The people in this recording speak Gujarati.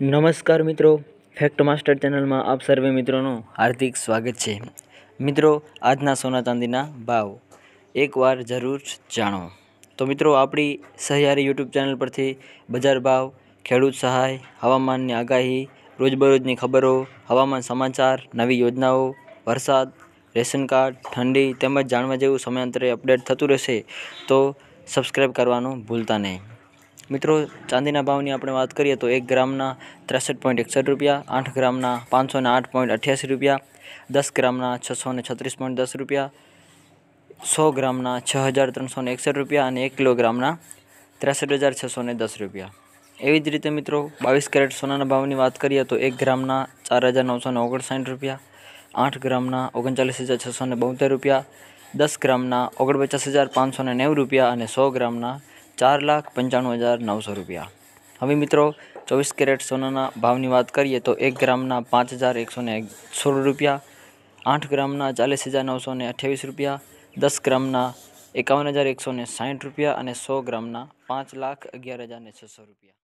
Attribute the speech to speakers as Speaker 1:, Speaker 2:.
Speaker 1: નમસ્કાર મિત્રો ફેક્ટ માસ્ટર ચેનલમાં આપ સર્વે મિત્રોનું હાર્દિક સ્વાગત છે મિત્રો આજના સોના ચાંદીના ભાવ એકવાર જરૂર જાણો તો મિત્રો આપણી સહિયારી યુટ્યુબ ચેનલ પરથી બજાર ભાવ ખેડૂત સહાય હવામાનની આગાહી રોજબરોજની ખબરો હવામાન સમાચાર નવી યોજનાઓ વરસાદ રેશન કાર્ડ ઠંડી તેમજ જાણવા જેવું સમયાંતરે અપડેટ થતું રહેશે તો સબસ્ક્રાઈબ કરવાનું ભૂલતા નહીં મિત્રો ચાંદીના ભાવની આપણે વાત કરીએ તો એક ગ્રામના ત્રેસઠ પોઈન્ટ એકસઠ રૂપિયા આઠ ગ્રામના પાંચસો ને આઠ પોઈન્ટ અઠ્યાસી રૂપિયા દસ ગ્રામના છસો ને છત્રીસ પોઈન્ટ દસ રૂપિયા સો ગ્રામના છ હજાર ત્રણસો ને એકસઠ રૂપિયા અને એક કિલોગ્રામના ત્રેસઠ હજાર છસો ને દસ રૂપિયા એવી જ રીતે મિત્રો બાવીસ કેરેટ સોનાના ભાવની વાત કરીએ તો એક ગ્રામના ચાર હજાર નવસો ને ઓગણસાઠ રૂપિયા આઠ ગ્રામના ઓગણચાલીસ હજાર છસો ને બોતેર રૂપિયા દસ ગ્રામના ઓગણપચાસ હજાર પાંચસો ને નેવું રૂપિયા અને સો ગ્રામના ચાર લાખ પંચાણું હજાર નવસો રૂપિયા હવે મિત્રો ચોવીસ કેરેટ સોનાના ભાવની વાત કરીએ તો એક ગ્રામના પાંચ હજાર એકસો ને સોળ રૂપિયા આઠ ગ્રામના ચાલીસ હજાર નવસો ને અઠ્યાવીસ રૂપિયા દસ ગ્રામના એકાવન હજાર એકસો ને સાઠ રૂપિયા અને સો ગ્રામના પાંચ લાખ અગિયાર હજાર ને છસો રૂપિયા